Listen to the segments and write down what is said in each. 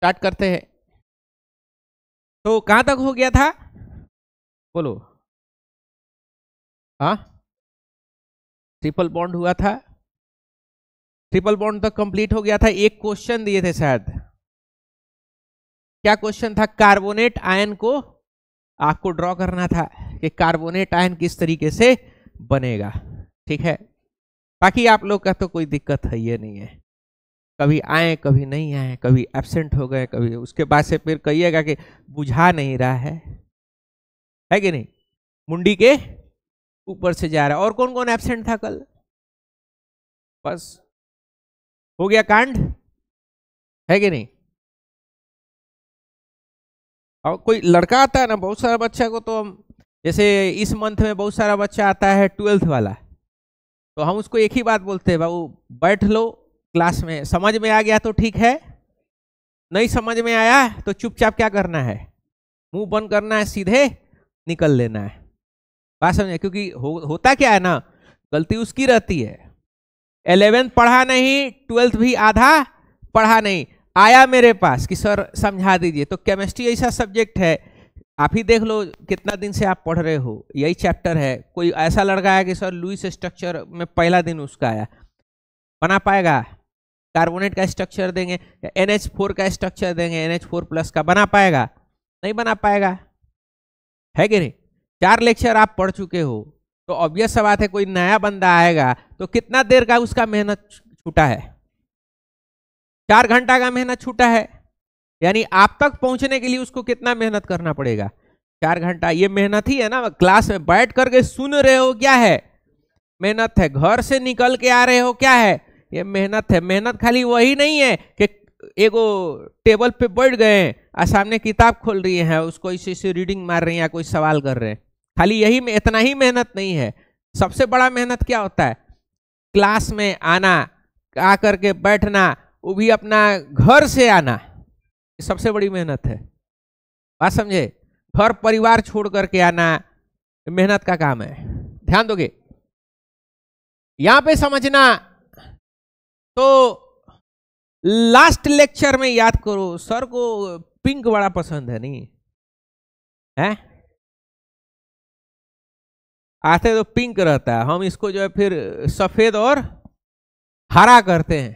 start करते हैं तो कहां तक हो गया था बोलो हा ट्रिपल बॉन्ड हुआ था ट्रिपल बॉन्ड तक कंप्लीट हो गया था एक क्वेश्चन दिए थे शायद क्या क्वेश्चन था कार्बोनेट आयन को आपको ड्रॉ करना था कि कार्बोनेट आयन किस तरीके से बनेगा ठीक है बाकी आप लोग का तो कोई दिक्कत है ये नहीं है कभी आए कभी नहीं आए कभी एबसेंट हो गए कभी उसके बाद से फिर कहिएगा कि बुझा नहीं रहा है है कि नहीं मुंडी के ऊपर से जा रहा है और कौन कौन एबसेंट था कल बस हो गया कांड है कि नहीं और कोई लड़का आता है ना बहुत सारा बच्चा को तो हम जैसे इस मंथ में बहुत सारा बच्चा आता है ट्वेल्थ वाला तो हम उसको एक ही बात बोलते हैं बाबू बैठ लो क्लास में समझ में आ गया तो ठीक है नहीं समझ में आया तो चुपचाप क्या करना है मुंह बंद करना है सीधे निकल लेना है बात समझे क्योंकि हो, होता क्या है ना गलती उसकी रहती है एलेवेंथ पढ़ा नहीं ट्वेल्थ भी आधा पढ़ा नहीं आया मेरे पास कि सर समझा दीजिए तो केमिस्ट्री ऐसा सब्जेक्ट है आप ही देख लो कितना दिन से आप पढ़ रहे हो यही चैप्टर है कोई ऐसा लड़का है कि सर लुइस स्ट्रक्चर में पहला दिन उसका आया बना पाएगा कार्बोनेट का स्ट्रक्चर देंगे एन एच फोर का स्ट्रक्चर देंगे एन एच फोर प्लस का बना पाएगा नहीं बना पाएगा है कि नहीं चार लेक्चर आप पढ़ चुके हो तो ऑब्वियस बात है कोई नया बंदा आएगा तो कितना देर का उसका मेहनत छूटा है चार घंटा का मेहनत छूटा है यानी आप तक पहुंचने के लिए उसको कितना मेहनत करना पड़ेगा चार घंटा ये मेहनत ही है ना क्लास में बैठ करके सुन रहे हो क्या है मेहनत है घर से निकल के आ रहे हो क्या है ये मेहनत है मेहनत खाली वही नहीं है कि एगो टेबल पे बैठ गए और सामने किताब खोल रही हैं उसको इसी से रीडिंग मार रही हैं या कोई सवाल कर रहे हैं खाली यही में इतना ही मेहनत नहीं है सबसे बड़ा मेहनत क्या होता है क्लास में आना आ करके बैठना वो भी अपना घर से आना सबसे बड़ी मेहनत है बात समझे घर परिवार छोड़ करके आना मेहनत का काम है ध्यान दोगे यहां पे समझना तो लास्ट लेक्चर में याद करो सर को पिंक बड़ा पसंद है नहीं है आते तो पिंक रहता है हम इसको जो है फिर सफेद और हरा करते हैं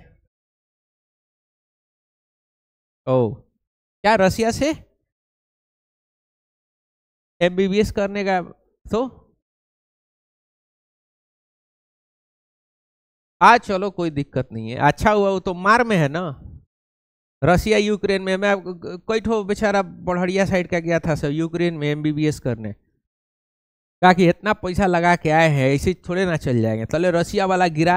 ओ क्या रसिया से एमबीबीएस करने का तो आज चलो कोई दिक्कत नहीं है अच्छा हुआ वो तो मार में है ना रसिया यूक्रेन में मैं कोई ठो बेचारा बढ़िया साइड का गया था सर यूक्रेन में एमबीबीएस करने कहा कि इतना पैसा लगा के आए हैं ऐसे थोड़े ना चल जाएंगे चले रसिया वाला गिरा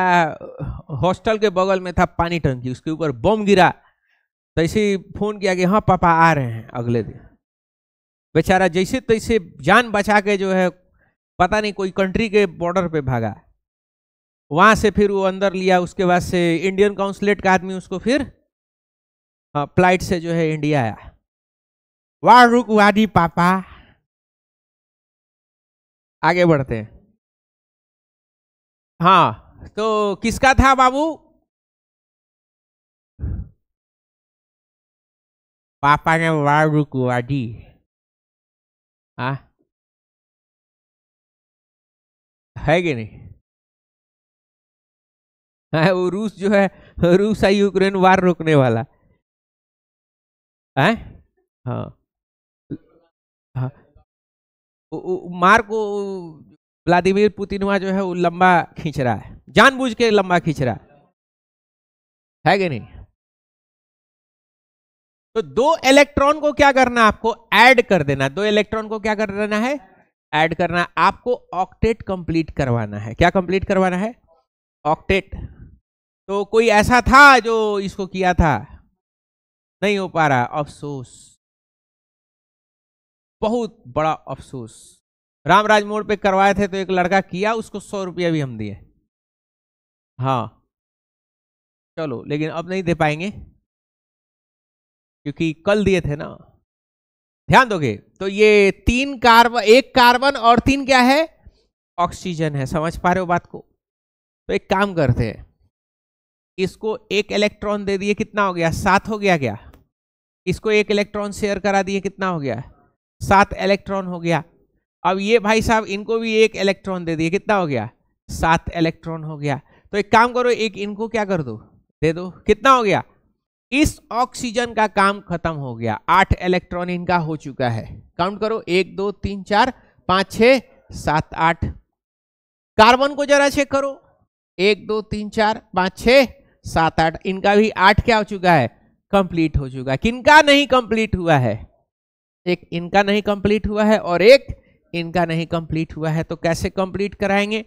हॉस्टल के बगल में था पानी टंकी उसके ऊपर बम गिरा तो ऐसे फोन किया कि हाँ पापा आ रहे हैं अगले दिन बेचारा जैसे तैसे जान बचा के जो है पता नहीं कोई कंट्री के बॉर्डर पे भागा वहाँ से फिर वो अंदर लिया उसके बाद से इंडियन काउंसलेट का आदमी उसको फिर फ्लाइट हाँ, से जो है इंडिया आया वाह रुक वादी पापा आगे बढ़ते हैं हाँ तो किसका था बाबू पापा ने वाह रुक वादी हाँ है कि नहीं है वो रूस जो है रूस है यूक्रेन वार रोकने वाला है हाँ हाँ मार को व्लादिमिर पुतिन वहाँ जो है वो लंबा खींच रहा है जानबूझ के लंबा खींच रहा है है कि नहीं तो दो इलेक्ट्रॉन को क्या करना आपको ऐड कर देना दो इलेक्ट्रॉन को क्या कर देना है ऐड करना आपको ऑक्टेट कंप्लीट करवाना है क्या कंप्लीट करवाना है ऑक्टेट तो कोई ऐसा था जो इसको किया था नहीं हो पा रहा अफसोस बहुत बड़ा अफसोस रामराज मोड़ पे करवाए थे तो एक लड़का किया उसको सौ रुपया भी हम दिए हाँ चलो लेकिन अब नहीं दे पाएंगे क्योंकि कल दिए थे ना ध्यान दोगे तो ये तीन कार्बन एक कार्बन और तीन क्या है ऑक्सीजन है समझ पा रहे हो बात को तो एक काम करते हैं इसको एक इलेक्ट्रॉन दे दिए कितना हो गया सात हो गया क्या इसको एक इलेक्ट्रॉन शेयर करा दिए कितना हो गया सात इलेक्ट्रॉन हो गया अब ये भाई साहब इनको भी एक इलेक्ट्रॉन दे दिए कितना हो गया सात इलेक्ट्रॉन हो गया तो एक काम करो एक इनको क्या कर दो दे दो कितना हो गया इस ऑक्सीजन का काम खत्म हो गया आठ इलेक्ट्रॉन इनका हो चुका है काउंट करो एक दो तीन चार पाँच छ सात आठ कार्बन को जरा चेक करो एक दो तीन चार पाँच छः सात आठ इनका भी आठ क्या हो चुका है कंप्लीट हो चुका है किनका नहीं कंप्लीट हुआ है एक इनका नहीं कंप्लीट हुआ है और एक इनका नहीं कंप्लीट हुआ है तो कैसे कंप्लीट कराएंगे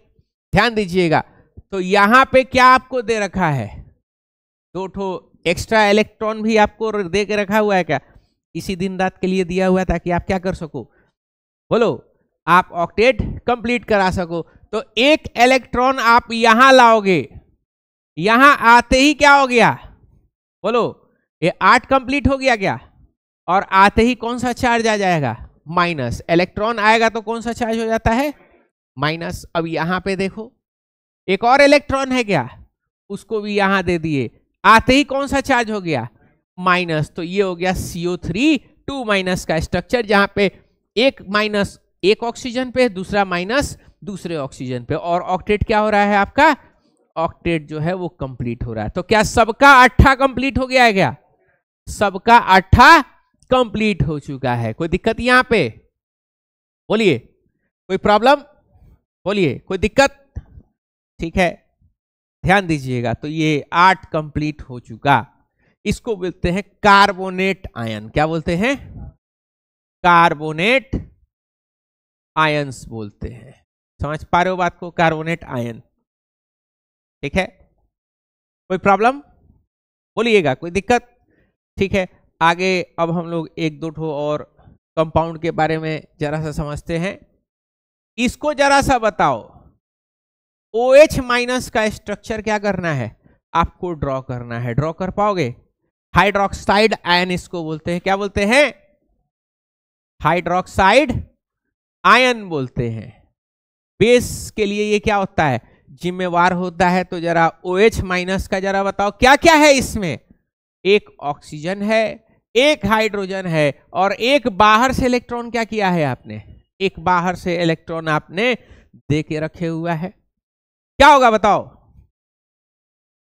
ध्यान दीजिएगा तो यहां पे क्या आपको दे रखा है दो ठो एक्स्ट्रा इलेक्ट्रॉन भी आपको दे के रखा हुआ है क्या इसी दिन रात के लिए दिया हुआ है ताकि आप क्या कर सको बोलो आप ऑक्टेट कंप्लीट करा सको तो एक इलेक्ट्रॉन आप यहां लाओगे यहां आते ही क्या हो गया बोलो ये आठ कंप्लीट हो गया क्या और आते ही कौन सा चार्ज आ जाएगा माइनस इलेक्ट्रॉन आएगा तो कौन सा चार्ज हो जाता है माइनस अब यहां पे देखो एक और इलेक्ट्रॉन है क्या उसको भी यहां दे दिए आते ही कौन सा चार्ज हो गया माइनस तो ये हो गया सीओ थ्री टू माइनस का स्ट्रक्चर जहां पे एक माइनस एक ऑक्सीजन पे दूसरा माइनस दूसरे ऑक्सीजन पे और ऑक्टेट क्या हो रहा है आपका ऑक्टेट जो है वो कंप्लीट हो रहा है तो क्या सबका अट्ठा कंप्लीट हो गया है क्या सबका अट्ठा कंप्लीट हो चुका है कोई दिक्कत यहां पे बोलिए कोई प्रॉब्लम बोलिए कोई दिक्कत ठीक है ध्यान दीजिएगा तो ये आठ कंप्लीट हो चुका इसको बोलते हैं कार्बोनेट आयन क्या बोलते हैं कार्बोनेट आयन्स बोलते हैं समझ पा रहे हो बात को कार्बोनेट आयन ठीक है कोई प्रॉब्लम बोलिएगा कोई दिक्कत ठीक है आगे अब हम लोग एक दो ठो और कंपाउंड के बारे में जरा सा समझते हैं इसको जरा सा बताओ ओ एच माइनस का स्ट्रक्चर क्या करना है आपको ड्रॉ करना है ड्रॉ कर पाओगे हाइड्रोक्साइड आयन इसको बोलते हैं क्या बोलते हैं हाइड्रोक्साइड आयन बोलते हैं बेस के लिए ये क्या होता है जिम्मेवार होता है तो जरा ओ एच माइनस का जरा बताओ क्या क्या है इसमें एक ऑक्सीजन है एक हाइड्रोजन है और एक बाहर से इलेक्ट्रॉन क्या किया है आपने एक बाहर से इलेक्ट्रॉन आपने दे के रखे हुआ है क्या होगा बताओ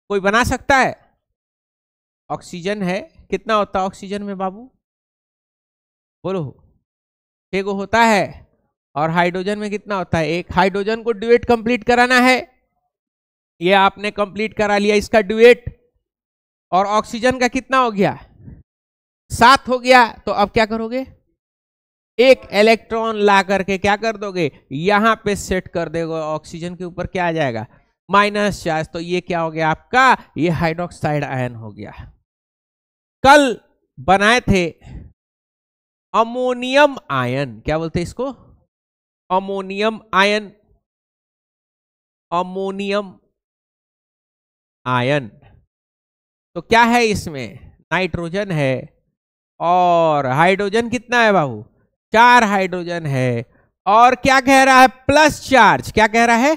कोई बना सकता है ऑक्सीजन है कितना होता है ऑक्सीजन में बाबू बोलो एगो होता है और हाइड्रोजन में कितना होता है एक हाइड्रोजन को ड्यूएट कंप्लीट कराना है ये आपने कंप्लीट करा लिया इसका ड्यूएट और ऑक्सीजन का कितना हो गया सात हो गया तो अब क्या करोगे एक इलेक्ट्रॉन ला करके क्या कर दोगे यहां पे सेट कर देगा ऑक्सीजन के ऊपर क्या आ जाएगा माइनस चार्ज तो ये क्या हो गया आपका ये हाइड्रोक्साइड आयन हो गया कल बनाए थे अमोनियम आयन क्या बोलते हैं इसको अमोनियम आयन अमोनियम आयन तो क्या है इसमें नाइट्रोजन है और हाइड्रोजन कितना है बाबू चार हाइड्रोजन है और क्या कह रहा है प्लस चार्ज क्या कह रहा है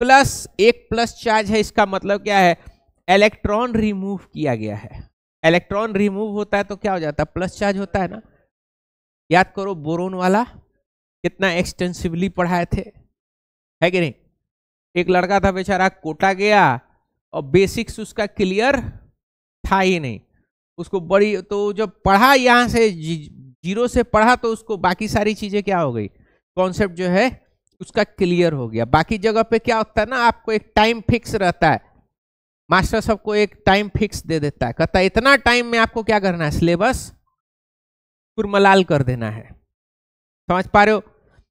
प्लस एक प्लस चार्ज है इसका मतलब क्या है इलेक्ट्रॉन रिमूव किया गया है इलेक्ट्रॉन रिमूव होता है तो क्या हो जाता है प्लस चार्ज होता है ना याद करो बोरोन वाला कितना एक्सटेंसिवली पढ़ाए थे है कि नहीं एक लड़का था बेचारा कोटा गया और बेसिक्स उसका क्लियर था ही नहीं उसको बड़ी तो जब पढ़ा यहाँ से जीरो से पढ़ा तो उसको बाकी सारी चीज़ें क्या हो गई कॉन्सेप्ट जो है उसका क्लियर हो गया बाकी जगह पे क्या होता है ना आपको एक टाइम फिक्स रहता है मास्टर सबको एक टाइम फिक्स दे देता है कहता है इतना टाइम में आपको क्या करना है सिलेबस कुरमलाल कर देना है समझ पा रहे हो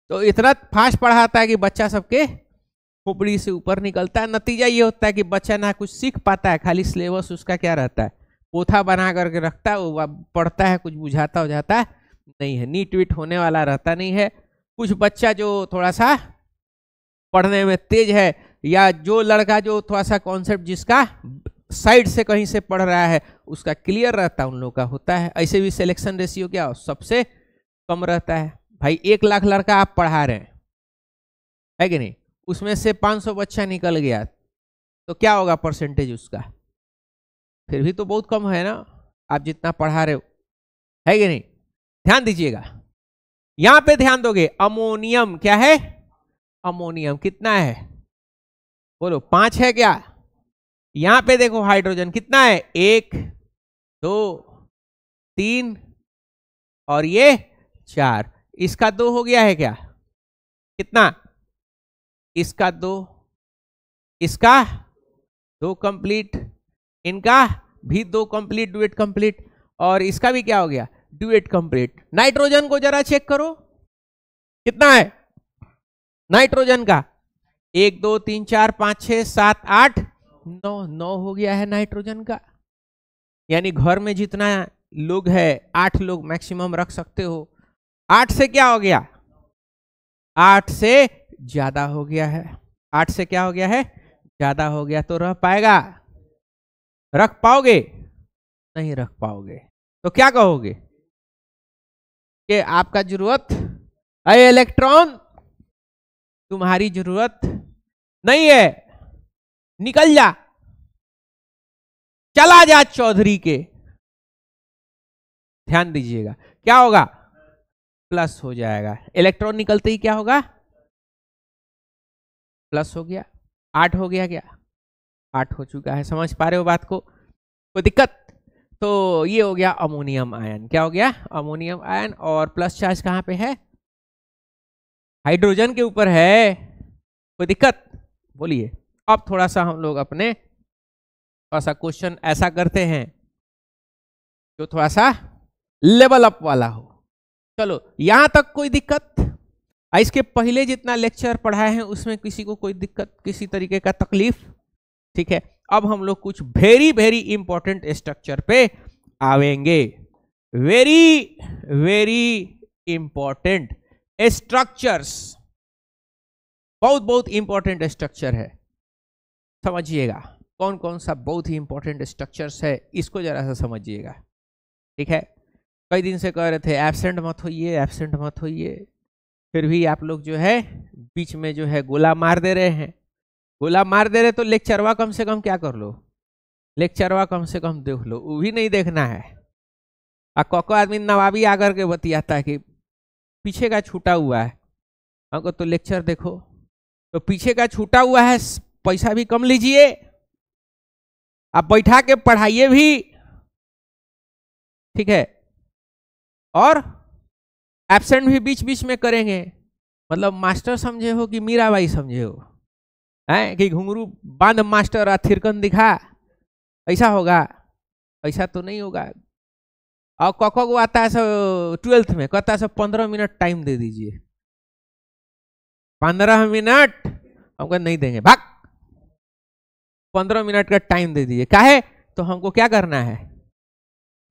तो इतना फास्ट पढ़ाता है कि बच्चा सबके खोपड़ी से ऊपर निकलता है नतीजा ये होता है कि बच्चा ना कुछ सीख पाता है खाली सिलेबस उसका क्या रहता है पोथा बना करके रखता है वो पढ़ता है कुछ बुझाता है नहीं है नीट वीट होने वाला रहता नहीं है कुछ बच्चा जो थोड़ा सा पढ़ने में तेज है या जो लड़का जो थोड़ा सा कॉन्सेप्ट जिसका साइड से कहीं से पढ़ रहा है उसका क्लियर रहता उन लोगों का होता है ऐसे भी सिलेक्शन रेशियो क्या हो सबसे कम रहता है भाई एक लाख लड़का आप पढ़ा रहे हैं है कि नहीं उसमें से 500 बच्चा निकल गया तो क्या होगा परसेंटेज उसका फिर भी तो बहुत कम है ना आप जितना पढ़ा रहे हो है कि नहीं ध्यान दीजिएगा यहां पे ध्यान दोगे अमोनियम क्या है अमोनियम कितना है बोलो पांच है क्या यहां पे देखो हाइड्रोजन कितना है एक दो तीन और ये चार इसका दो हो गया है क्या कितना इसका दो इसका दो कंप्लीट इनका भी दो कंप्लीट डुएट कंप्लीट और इसका भी क्या हो गया डुएट कंप्लीट नाइट्रोजन को जरा चेक करो कितना है नाइट्रोजन का एक दो तीन चार पांच छह सात आठ नौ नौ हो गया है नाइट्रोजन का यानी घर में जितना लोग है आठ लोग मैक्सिमम रख सकते हो आठ से क्या हो गया आठ से ज्यादा हो गया है आठ से क्या हो गया है ज्यादा हो गया तो रह पाएगा रख पाओगे नहीं रख पाओगे तो क्या कहोगे कि आपका जरूरत अरे इलेक्ट्रॉन तुम्हारी जरूरत नहीं है निकल जा चला जा चौधरी के ध्यान दीजिएगा क्या होगा प्लस हो जाएगा इलेक्ट्रॉन निकलते ही क्या होगा प्लस हो गया आठ हो गया क्या आठ हो चुका है समझ पा रहे हो बात को कोई दिक्कत तो ये हो गया अमोनियम आयन क्या हो गया अमोनियम आयन और प्लस चार्ज कहाँ पे है हाइड्रोजन के ऊपर है कोई दिक्कत बोलिए अब थोड़ा सा हम लोग अपने थोड़ा सा क्वेश्चन ऐसा करते हैं जो थोड़ा सा लेवल अप वाला हो चलो यहां तक कोई दिक्कत इसके पहले जितना लेक्चर पढ़ाए हैं उसमें किसी को कोई दिक्कत किसी तरीके का तकलीफ ठीक है अब हम लोग कुछ वेरी वेरी इंपॉर्टेंट स्ट्रक्चर पे आवेंगे वेरी वेरी इंपॉर्टेंट स्ट्रक्चर्स बहुत बहुत इंपॉर्टेंट स्ट्रक्चर है समझिएगा कौन कौन सा बहुत ही इंपॉर्टेंट स्ट्रक्चर्स है इसको जरा सा समझिएगा ठीक है कई दिन से कह रहे थे एबसेंट मत होइए एबसेंट मत होइए फिर भी आप लोग जो है बीच में जो है गोला मार दे रहे हैं गोला मार दे रहे तो लेक्चरवा कम से कम क्या कर लो लेक्चरवा कम से कम देख लो वो भी नहीं देखना है आ कौको आदमी नवाबी आकर के बतियाता है कि पीछे का छूटा हुआ है अगर तो लेक्चर देखो तो पीछे का छूटा हुआ है पैसा भी कम लीजिए आप बैठा के पढ़ाइए भी ठीक है और एबसेंट भी बीच बीच में करेंगे मतलब मास्टर समझे हो कि मीराबाई समझे हो हैं कि घुंगरू बांध मास्टर आ थिरकन दिखा ऐसा होगा ऐसा तो नहीं होगा और कको को आता है सब ट्वेल्थ में कहता है सब पंद्रह मिनट टाइम दे दीजिए पंद्रह मिनट हमको नहीं देंगे भाग पंद्रह मिनट का टाइम दे दीजिए काहे तो हमको क्या करना है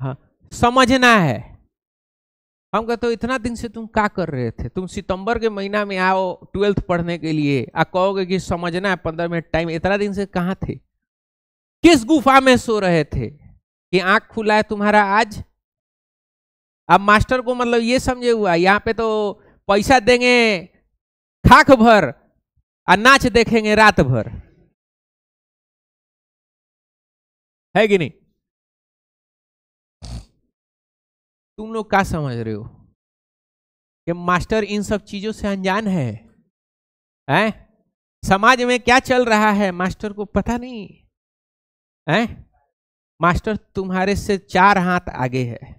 हाँ समझना है हम कहते हो इतना दिन से तुम क्या कर रहे थे तुम सितंबर के महीना में आओ ट्वेल्थ पढ़ने के लिए आ कहोगे कि समझना है पंद्रह मिनट टाइम इतना दिन से कहाँ थे किस गुफा में सो रहे थे कि आंख खुला है तुम्हारा आज अब मास्टर को मतलब ये समझे हुआ यहाँ पे तो पैसा देंगे खाक भर और नाच देखेंगे रात भर है कि नहीं तुम लोग क्या समझ रहे हो कि मास्टर इन सब चीजों से अनजान है हैं समाज में क्या चल रहा है मास्टर को पता नहीं हैं मास्टर तुम्हारे से चार हाथ आगे है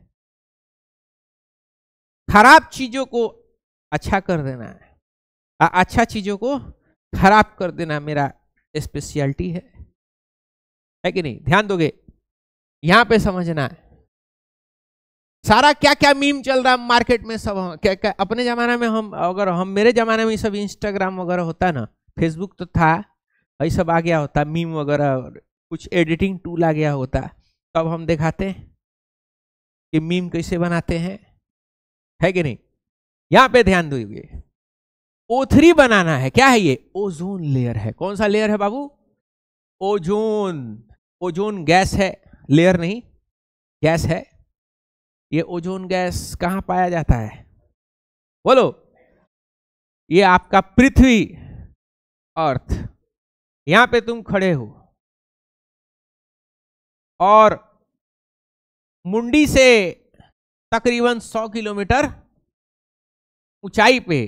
खराब चीजों को अच्छा कर देना है अच्छा चीजों को खराब कर देना मेरा स्पेशलिटी है है कि नहीं ध्यान दोगे यहां पे समझना है सारा क्या क्या मीम चल रहा है मार्केट में सब क्या क्या अपने ज़माने में हम अगर हम मेरे ज़माने में सब इंस्टाग्राम वगैरह होता ना फेसबुक तो था वही सब आ गया होता मीम वगैरह कुछ एडिटिंग टूल आ गया होता तब हम दिखाते कि मीम कैसे बनाते हैं है कि नहीं यहाँ पे ध्यान दोगे ओ थ्री बनाना है क्या है ये ओजोन लेयर है कौन सा लेयर है बाबू ओजोन ओजोन गैस है लेयर नहीं गैस है ये ओजोन गैस कहाँ पाया जाता है बोलो ये आपका पृथ्वी अर्थ यहां पे तुम खड़े हो और मुंडी से तकरीबन 100 किलोमीटर ऊंचाई पे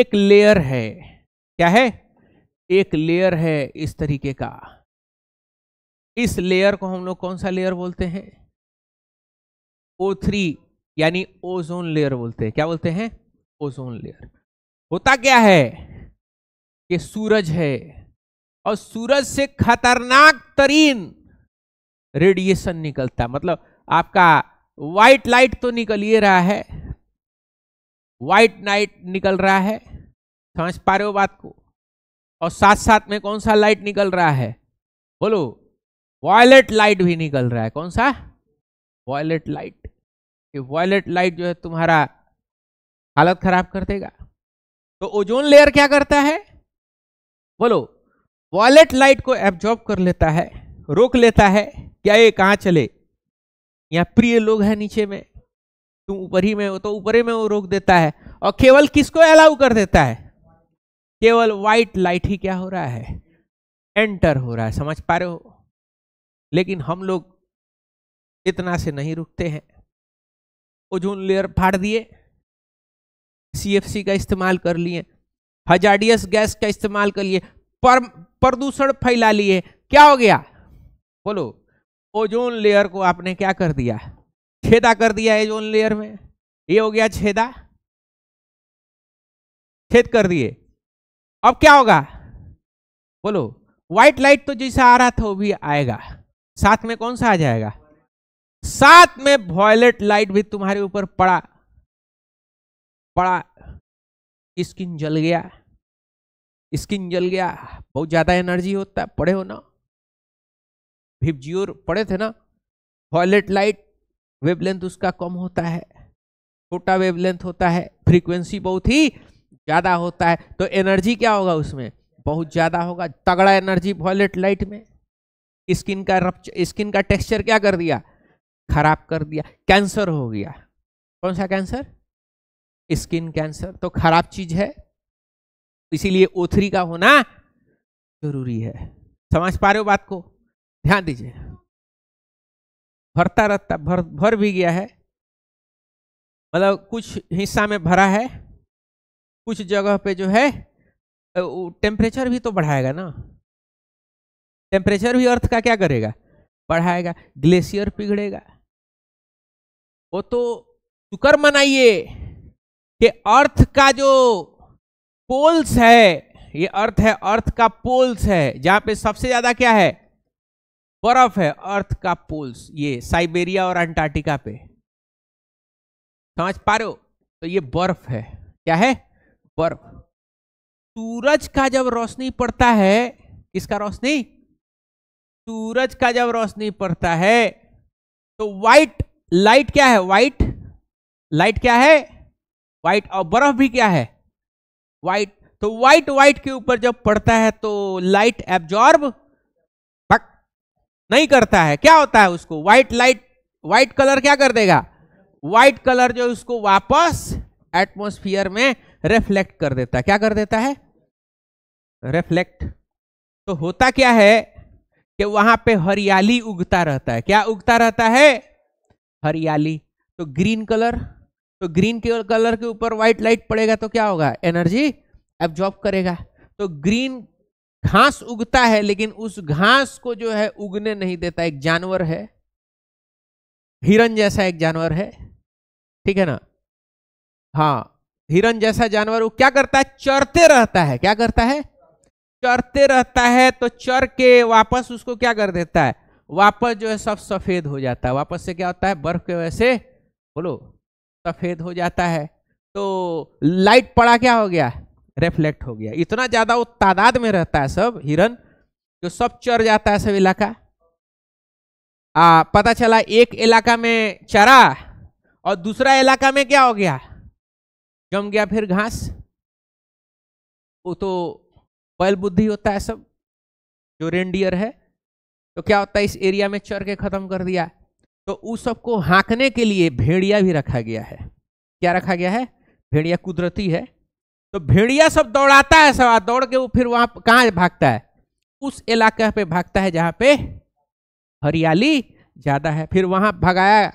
एक लेयर है क्या है एक लेयर है इस तरीके का इस लेयर को हम लोग कौन सा लेयर बोलते हैं ओ थ्री यानी ओजोन लेयर बोलते हैं क्या बोलते हैं ओजोन लेयर होता क्या है कि सूरज है और सूरज से खतरनाक तरीन रेडिएशन निकलता मतलब आपका वाइट लाइट तो निकल ही रहा है वाइट नाइट निकल रहा है समझ पा रहे हो बात को और साथ साथ में कौन सा लाइट निकल रहा है बोलो वॉयलेट लाइट भी निकल रहा है कौन सा वॉयलेट लाइट कि वॉयलेट लाइट जो है तुम्हारा हालत खराब कर देगा तो ओजोन लेयर क्या करता है बोलो वॉयलेट लाइट को एब्जॉर्ब कर लेता है रोक लेता है क्या ये कहाँ चले यहाँ प्रिय लोग हैं नीचे में तुम ऊपर ही में हो तो ऊपर ही में वो रोक देता है और केवल किसको अलाउ कर देता है केवल व्हाइट लाइट ही क्या हो रहा है एंटर हो रहा है समझ पा रहे हो लेकिन हम लोग इतना से नहीं रुकते हैं ओजोन लेयर फाड़ दिए सीएफसी का इस्तेमाल कर लिए हजार्डियस गैस का इस्तेमाल कर लिए पर प्रदूषण फैला लिए क्या हो गया बोलो ओजोन लेयर को आपने क्या कर दिया छेदा कर दिया ओजोन लेयर में ये हो गया छेदा छेद कर दिए अब क्या होगा बोलो व्हाइट लाइट तो जैसा आ रहा था वो भी आएगा साथ में कौन सा आ जाएगा साथ में वॉयलेट लाइट भी तुम्हारे ऊपर पड़ा पड़ा स्किन जल गया स्किन जल गया बहुत ज़्यादा एनर्जी होता है पड़े हो ना भिपजियोर पड़े थे ना वॉयलेट लाइट वेवलेंथ उसका कम होता है छोटा वेवलेंथ होता है फ्रीक्वेंसी बहुत ही ज़्यादा होता है तो एनर्जी क्या होगा उसमें बहुत ज़्यादा होगा तगड़ा एनर्जी वॉयलेट लाइट में स्किन का रप्चर स्किन का टेक्सचर क्या कर दिया खराब कर दिया कैंसर हो गया कौन सा कैंसर स्किन कैंसर तो खराब चीज है इसीलिए ओथरी का होना जरूरी है समझ पा रहे हो बात को ध्यान दीजिए भरता रहता भर भर भी गया है मतलब कुछ हिस्सा में भरा है कुछ जगह पे जो है टेम्परेचर भी तो बढ़ाएगा ना टेम्परेचर भी अर्थ का क्या करेगा बढ़ाएगा ग्लेशियर पिघड़ेगा वो तो शुक्र मनाइए कि अर्थ का जो पोल्स है ये अर्थ है अर्थ का पोल्स है जहां पे सबसे ज्यादा क्या है बर्फ है अर्थ का पोल्स ये साइबेरिया और अंटार्कटिका पे समझ पा रहे हो तो ये बर्फ है क्या है बर्फ सूरज का जब रोशनी पड़ता है किसका रोशनी सूरज का जब रोशनी पड़ता है तो वाइट लाइट क्या है वाइट लाइट क्या है वाइट और बर्फ भी क्या है वाइट तो वाइट वाइट के ऊपर जब पड़ता है तो लाइट एब्जॉर्ब नहीं करता है क्या होता है उसको व्हाइट लाइट व्हाइट कलर क्या कर देगा व्हाइट कलर जो उसको वापस एटमोस्फियर में रिफ्लेक्ट कर देता है क्या कर देता है रिफ्लेक्ट तो होता क्या है कि वहां पे हरियाली उगता रहता है क्या उगता रहता है हरियाली तो ग्रीन कलर तो ग्रीन के कलर के ऊपर व्हाइट लाइट पड़ेगा तो क्या होगा एनर्जी एब्जॉर्ब करेगा तो ग्रीन घास उगता है लेकिन उस घास को जो है उगने नहीं देता एक जानवर है हिरन जैसा एक जानवर है ठीक है ना हाँ हिरन जैसा जानवर वो क्या करता है चरते रहता है क्या करता है चरते रहता है तो चर के वापस उसको क्या कर देता है वापस जो है सब सफ़ेद हो जाता है वापस से क्या होता है बर्फ के वजह से बोलो सफ़ेद हो जाता है तो लाइट पड़ा क्या हो गया रिफ्लेक्ट हो गया इतना ज़्यादा वो तादाद में रहता है सब हिरन जो सब चर जाता है सब इलाका आ, पता चला एक इलाका में चरा और दूसरा इलाका में क्या हो गया जम गया फिर घास वो तो बैल बुद्धि होता है सब जो रेंडियर है तो क्या होता है इस एरिया में चर के खत्म कर दिया तो उस सबको हाँकने के लिए भेड़िया भी रखा गया है क्या रखा गया है भेड़िया कुदरती है तो भेड़िया सब दौड़ाता है सवा दौड़ के वो फिर वहां कहाँ भागता है उस इलाके पे भागता है जहाँ पे हरियाली ज्यादा है फिर वहां भगाया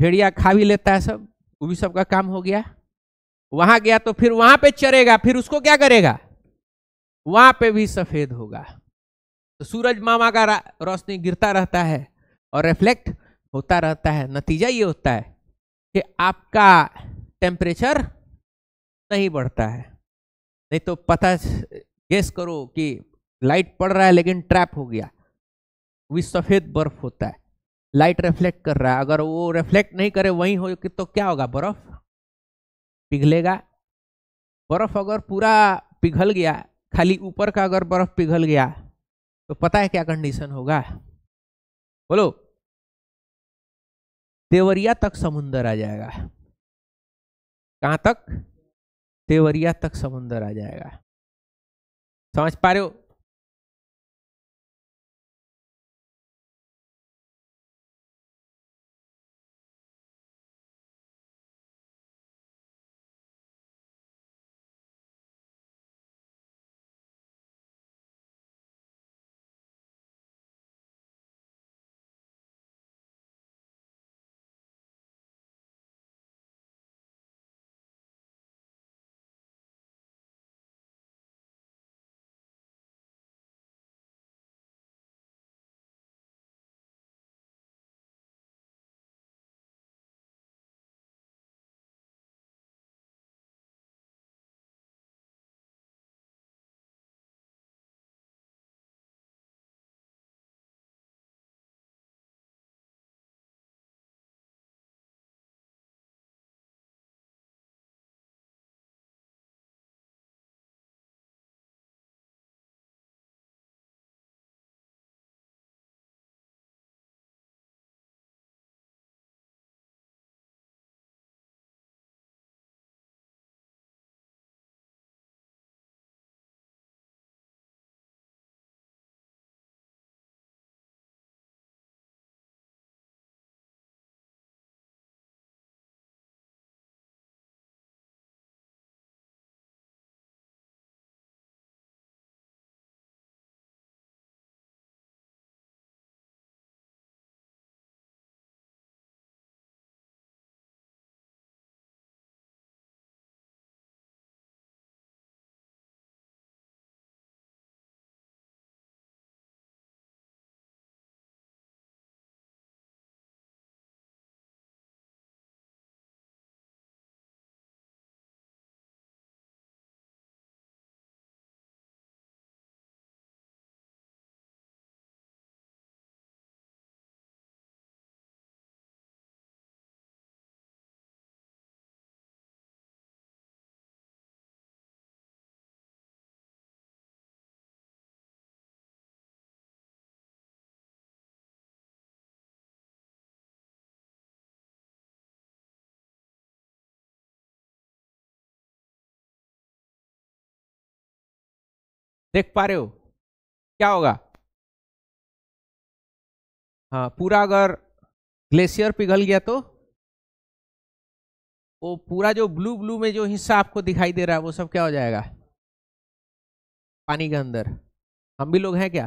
भेड़िया खा भी लेता है सब वो भी सबका काम हो गया वहां गया तो फिर वहां पे चरेगा फिर उसको क्या करेगा वहां पे भी सफेद होगा तो सूरज मामा का रोशनी गिरता रहता है और रिफ्लेक्ट होता रहता है नतीजा ये होता है कि आपका टेम्परेचर नहीं बढ़ता है नहीं तो पता गेस करो कि लाइट पड़ रहा है लेकिन ट्रैप हो गया वही सफ़ेद बर्फ होता है लाइट रिफ्लेक्ट कर रहा है अगर वो रिफ्लेक्ट नहीं करे वहीं हो तो क्या होगा बर्फ पिघलेगा बर्फ अगर पूरा पिघल गया खाली ऊपर का अगर बर्फ पिघल गया तो पता है क्या कंडीशन होगा बोलो देवरिया तक समुंदर आ जाएगा कहां तक देवरिया तक समुंदर आ जाएगा समझ पा रहे हो देख पा रहे हो क्या होगा हाँ पूरा अगर ग्लेशियर पिघल गया तो वो पूरा जो ब्लू ब्लू में जो हिस्सा आपको दिखाई दे रहा है वो सब क्या हो जाएगा पानी के अंदर हम भी लोग हैं क्या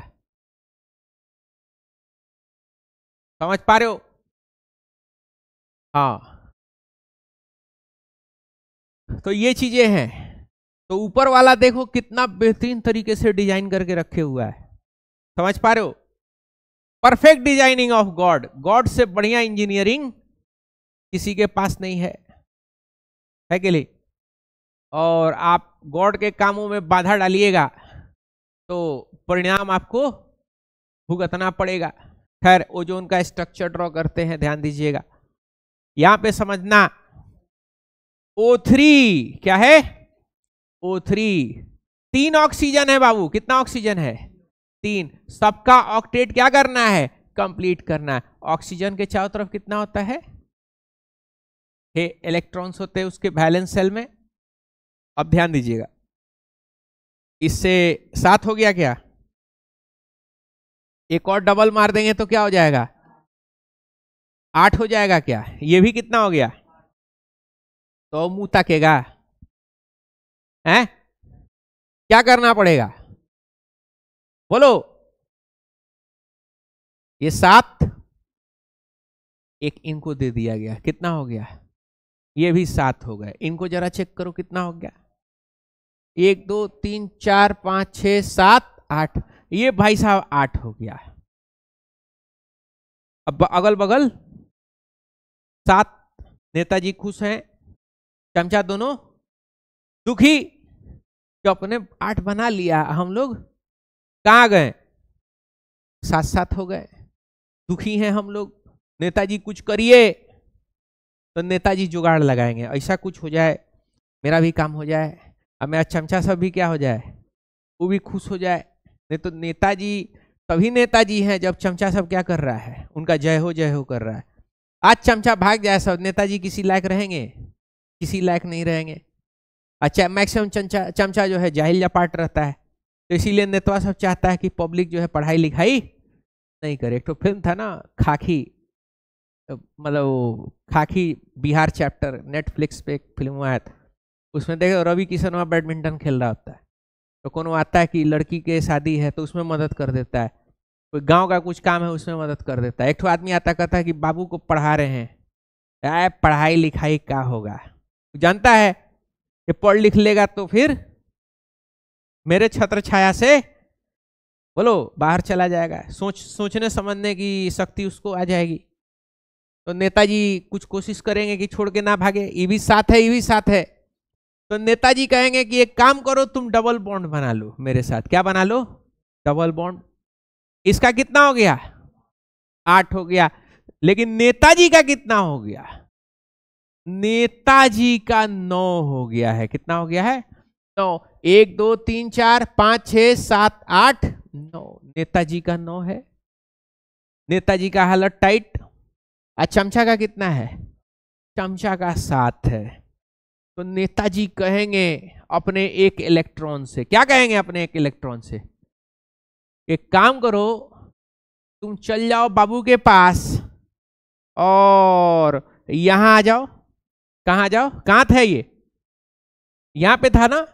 समझ पा रहे हो हाँ तो ये चीजें हैं तो ऊपर वाला देखो कितना बेहतरीन तरीके से डिजाइन करके रखे हुआ है समझ पा रहे हो perfect designing of God God से बढ़िया इंजीनियरिंग किसी के पास नहीं है है के लिए और आप गॉड के कामों में बाधा डालिएगा तो परिणाम आपको भुगतना पड़ेगा खैर वो जो उनका स्ट्रक्चर ड्रॉ करते हैं ध्यान दीजिएगा यहां पे समझना O3 क्या है ओ थ्री तीन ऑक्सीजन है बाबू कितना ऑक्सीजन है तीन सबका ऑक्टेट क्या करना है कंप्लीट करना है ऑक्सीजन के चारों तरफ कितना होता है हे इलेक्ट्रॉन्स होते हैं उसके बैलेंस सेल में अब ध्यान दीजिएगा इससे सात हो गया क्या एक और डबल मार देंगे तो क्या हो जाएगा आठ हो जाएगा क्या ये भी कितना हो गया तो मुंह तकेगा हैं क्या करना पड़ेगा बोलो ये सात एक इनको दे दिया गया कितना हो गया ये भी सात हो गए इनको जरा चेक करो कितना हो गया एक दो तीन चार पांच छ सात आठ ये भाई साहब आठ हो गया अब अगल बगल सात नेताजी खुश हैं चमचा दोनों दुखी कि अपने आठ बना लिया हम लोग कहाँ गए साथ साथ हो गए दुखी हैं हम लोग नेताजी कुछ करिए तो नेताजी जुगाड़ लगाएंगे ऐसा कुछ हो जाए मेरा भी काम हो जाए अब मेरा चमचा सब भी क्या हो जाए वो भी खुश हो जाए नहीं तो नेताजी तभी नेताजी हैं जब चमचा सब क्या कर रहा है उनका जय हो जय हो कर रहा है आज चमचा भाग जाए सब नेताजी किसी लायक रहेंगे किसी लायक नहीं रहेंगे अच्छा मैक्सिमम चमचा चमचा जो है जाहिल या पार्ट रहता है तो इसीलिए नेतवा सब चाहता है कि पब्लिक जो है पढ़ाई लिखाई नहीं करे तो फिल्म था ना खाकी तो मतलब खाकी बिहार चैप्टर नेटफ्लिक्स पे एक फिल्म आया था उसमें देखो रवि किशन वहाँ बैडमिंटन खेल रहा होता है तो कौन आता है कि लड़की के शादी है तो उसमें मदद कर देता है कोई गांव का कुछ काम है उसमें मदद कर देता है एक तो आदमी आता कहता है कि बाबू को पढ़ा रहे हैं पढ़ाई लिखाई का होगा जानता है ये पढ़ लिख लेगा तो फिर मेरे छत्र छाया से बोलो बाहर चला जाएगा सोच सोचने समझने की शक्ति उसको आ जाएगी तो नेताजी कुछ कोशिश करेंगे कि छोड़ के ना भागे ये भी साथ है ये भी साथ है तो नेताजी कहेंगे कि एक काम करो तुम डबल बॉन्ड बना लो मेरे साथ क्या बना लो डबल बॉन्ड इसका कितना हो गया आठ हो गया लेकिन नेताजी का कितना हो गया नेताजी का नौ हो गया है कितना हो गया है नौ एक दो तीन चार पाँच छ सात आठ नौ नेताजी का नौ है नेताजी का हालत टाइट और चमचा का कितना है चमचा का सात है तो नेताजी कहेंगे अपने एक इलेक्ट्रॉन से क्या कहेंगे अपने एक इलेक्ट्रॉन से एक काम करो तुम चल जाओ बाबू के पास और यहां आ जाओ कहां जाओ कहां था ये यहां पे था ना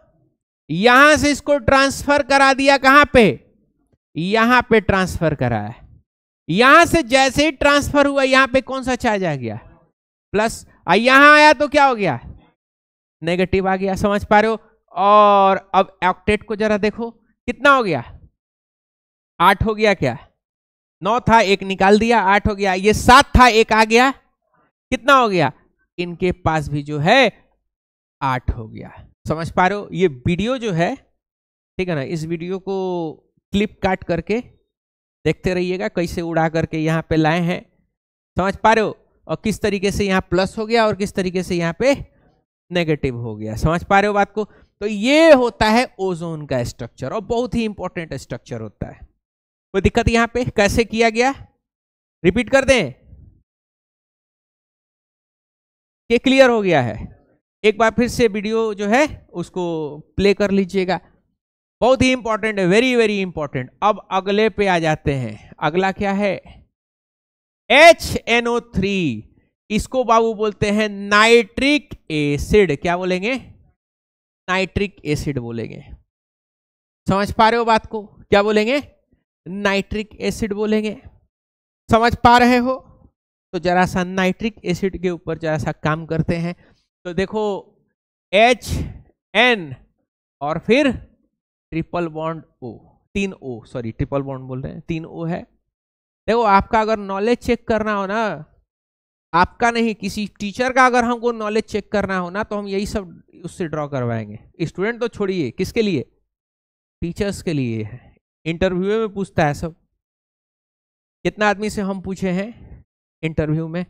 यहां से इसको ट्रांसफर करा दिया कहां पे यहां पे ट्रांसफर कराया यहां से जैसे ही ट्रांसफर हुआ यहां पे कौन सा चार्ज आ गया प्लस यहां आया तो क्या हो गया नेगेटिव आ गया समझ पा रहे हो और अब ऑक्टेट को जरा देखो कितना हो गया आठ हो गया क्या नौ था एक निकाल दिया आठ हो गया ये सात था एक आ गया कितना हो गया इनके पास भी जो है आठ हो गया समझ पा रहे हो ये वीडियो जो है ठीक है ना इस वीडियो को क्लिप काट करके देखते रहिएगा कैसे उड़ा करके यहाँ पे लाए हैं समझ पा रहे हो और किस तरीके से यहाँ प्लस हो गया और किस तरीके से यहाँ पे नेगेटिव हो गया समझ पा रहे हो बात को तो ये होता है ओजोन का स्ट्रक्चर और बहुत ही इंपॉर्टेंट स्ट्रक्चर होता है कोई दिक्कत यहाँ पे कैसे किया गया रिपीट कर दें ये क्लियर हो गया है एक बार फिर से वीडियो जो है उसको प्ले कर लीजिएगा बहुत ही इंपॉर्टेंट है वेरी वेरी इंपॉर्टेंट अब अगले पे आ जाते हैं अगला क्या है एच एन ओ थ्री इसको बाबू बोलते हैं नाइट्रिक एसिड क्या बोलेंगे नाइट्रिक एसिड बोलेंगे समझ पा रहे हो बात को क्या बोलेंगे नाइट्रिक एसिड बोलेंगे समझ पा रहे हो तो जरा सा नाइट्रिक एसिड के ऊपर जरा सा काम करते हैं तो देखो एच एन और फिर ट्रिपल बॉन्ड ओ तीन ओ सॉरी ट्रिपल बॉन्ड बोल रहे हैं तीन ओ है देखो आपका अगर नॉलेज चेक करना हो ना आपका नहीं किसी टीचर का अगर हमको नॉलेज चेक करना हो ना तो हम यही सब उससे ड्रॉ करवाएंगे स्टूडेंट तो छोड़िए किसके लिए टीचर्स के लिए है इंटरव्यू में पूछता है सब कितना आदमी से हम पूछे हैं इंटरव्यू में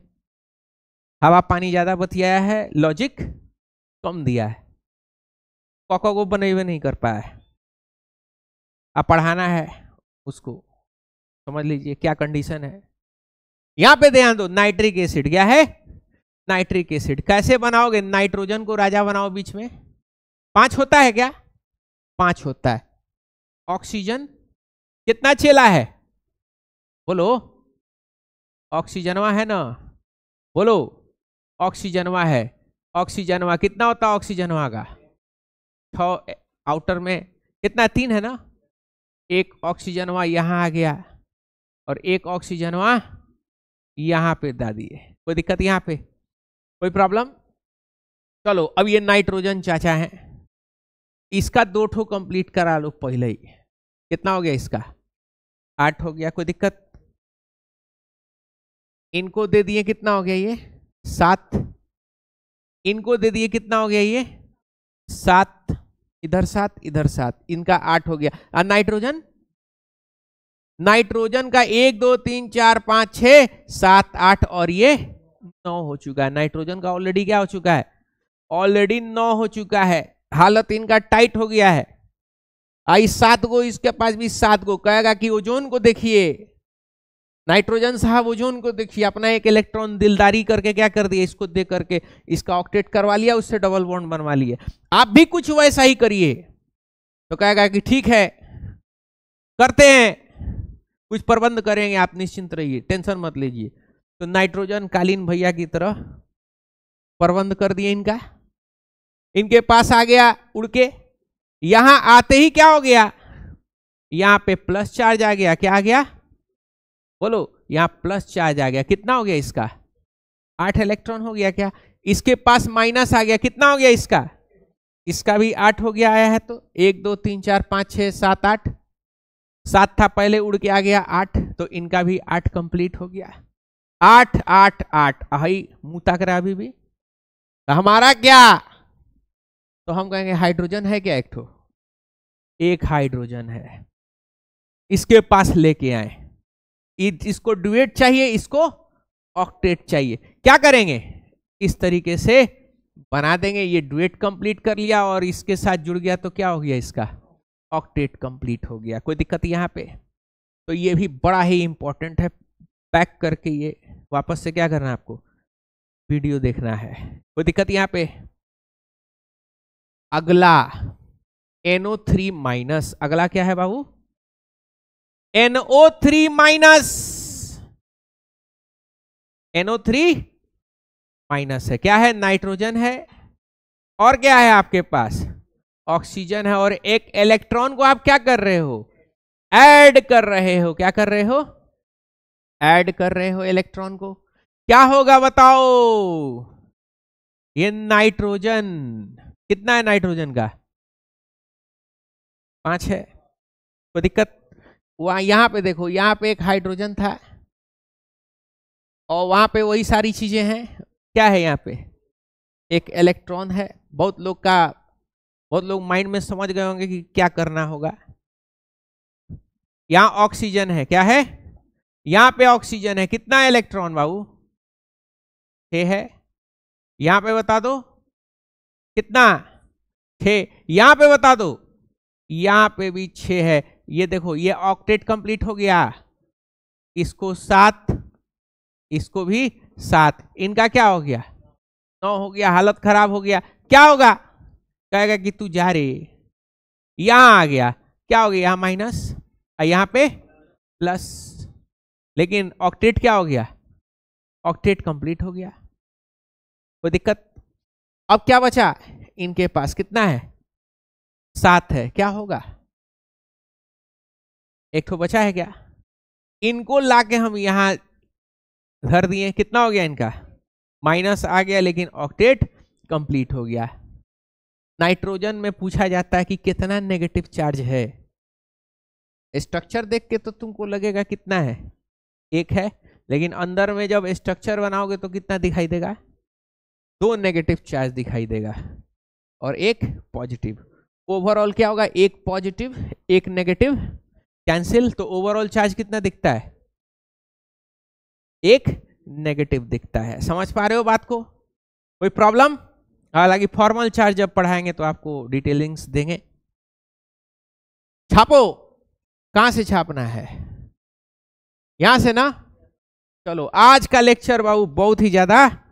हवा पानी ज़्यादा बतियाया है लॉजिक कम दिया है कौको को बने नहीं कर पाया है अब पढ़ाना है उसको समझ लीजिए क्या कंडीशन है यहां पे ध्यान दो नाइट्रिक एसिड क्या है नाइट्रिक एसिड कैसे बनाओगे नाइट्रोजन को राजा बनाओ बीच में पांच होता है क्या पांच होता है ऑक्सीजन कितना चेला है बोलो ऑक्सीजनवा है ना बोलो ऑक्सीजनवा है ऑक्सीजनवा कितना होता है ऑक्सीजनवा का छ आउटर में कितना तीन है ना एक ऑक्सीजनवा यहाँ आ गया और एक ऑक्सीजनवा यहाँ पे दा दिए कोई दिक्कत यहाँ पे कोई प्रॉब्लम चलो अब ये नाइट्रोजन चाचा है इसका दो ठो कंप्लीट करा लो पहले ही कितना हो गया इसका आठ हो गया कोई दिक्कत इनको दे दिए कितना हो गया ये सात इनको दे दिए कितना हो गया ये सात इधर सात इधर सात इनका आठ हो गया और नाइट्रोजन नाइट्रोजन का एक दो तीन चार पांच छ सात आठ और ये नौ हो चुका है नाइट्रोजन का ऑलरेडी क्या हो चुका है ऑलरेडी नौ हो चुका है हालत इनका टाइट हो गया है आई सात गो इसके पास भी सात गो कहेगा कि ओजोन को देखिए नाइट्रोजन साहब ओजोन को देखिए अपना एक इलेक्ट्रॉन दिलदारी करके क्या कर दिया इसको दे करके इसका ऑक्टेट करवा लिया उससे डबल बॉन्ड बनवा लिए आप भी कुछ वैसा ही करिए तो कहेगा कि ठीक है करते हैं कुछ प्रबंध करेंगे आप निश्चिंत रहिए टेंशन मत लीजिए तो नाइट्रोजन कालीन भैया की तरह प्रबंध कर दिए इनका इनके पास आ गया उड़ के यहां आते ही क्या हो गया यहां पे प्लस चार्ज आ गया क्या आ गया बोलो यहाँ प्लस चार्ज आ गया कितना हो गया इसका आठ इलेक्ट्रॉन हो गया क्या इसके पास माइनस आ गया कितना हो गया इसका इसका भी आठ हो गया आया है तो एक दो तीन चार पाँच छः सात आठ सात था पहले उड़ के आ गया आठ तो इनका भी आठ कंप्लीट हो गया आठ आठ आठ हाई मुंह तक रहा अभी भी तो हमारा क्या तो हम कहेंगे हाइड्रोजन है क्या एक ठो एक हाइड्रोजन है इसके पास लेके आए इसको डुएट चाहिए इसको ऑक्टेट चाहिए क्या करेंगे इस तरीके से बना देंगे ये डुएट कंप्लीट कर लिया और इसके साथ जुड़ गया तो क्या हो गया इसका ऑक्टेट कंप्लीट हो गया कोई दिक्कत यहाँ पे तो ये भी बड़ा ही इम्पोर्टेंट है पैक करके ये वापस से क्या करना है आपको वीडियो देखना है कोई दिक्कत यहाँ पे अगला एनओ थ्री माइनस अगला क्या है बाबू N O three minus N O three minus है क्या है नाइट्रोजन है और क्या है आपके पास ऑक्सीजन है और एक इलेक्ट्रॉन को आप क्या कर रहे हो ऐड कर रहे हो क्या कर रहे हो ऐड कर रहे हो इलेक्ट्रॉन को क्या होगा बताओ ये नाइट्रोजन कितना है नाइट्रोजन का पांच है कोई दिक्कत वहाँ यहाँ पे देखो यहाँ पे एक हाइड्रोजन था और वहाँ पे वही सारी चीज़ें हैं क्या है यहाँ पे एक इलेक्ट्रॉन है बहुत लोग का बहुत लोग माइंड में समझ गए होंगे कि क्या करना होगा यहाँ ऑक्सीजन है क्या है यहाँ पे ऑक्सीजन है कितना इलेक्ट्रॉन बाबू छ है यहाँ पे बता दो कितना छ यहाँ पे बता दो यहाँ पे भी छ है ये देखो ये ऑक्टेट कंप्लीट हो गया इसको सात इसको भी सात इनका क्या हो गया नौ हो गया हालत खराब हो गया क्या होगा कहेगा कि तू जा रे यहां आ गया क्या हो गया यहां माइनस यहां पे प्लस लेकिन ऑक्टेट क्या हो गया ऑक्टेट कंप्लीट हो गया कोई दिक्कत अब क्या बचा इनके पास कितना है सात है क्या होगा एक तो बचा है क्या इनको ला के हम यहाँ धर दिए कितना हो गया इनका माइनस आ गया लेकिन ऑक्टेट कंप्लीट हो गया नाइट्रोजन में पूछा जाता है कि कितना नेगेटिव चार्ज है स्ट्रक्चर देख के तो तुमको लगेगा कितना है एक है लेकिन अंदर में जब स्ट्रक्चर बनाओगे तो कितना दिखाई देगा दो नेगेटिव चार्ज दिखाई देगा और एक पॉजिटिव ओवरऑल क्या होगा एक पॉजिटिव एक नेगेटिव कैंसिल तो ओवरऑल चार्ज कितना दिखता है एक नेगेटिव दिखता है समझ पा रहे हो बात को कोई प्रॉब्लम हालांकि फॉर्मल चार्ज जब पढ़ाएंगे तो आपको डिटेलिंग्स देंगे छापो कहां से छापना है यहां से ना चलो आज का लेक्चर बाबू बहुत ही ज्यादा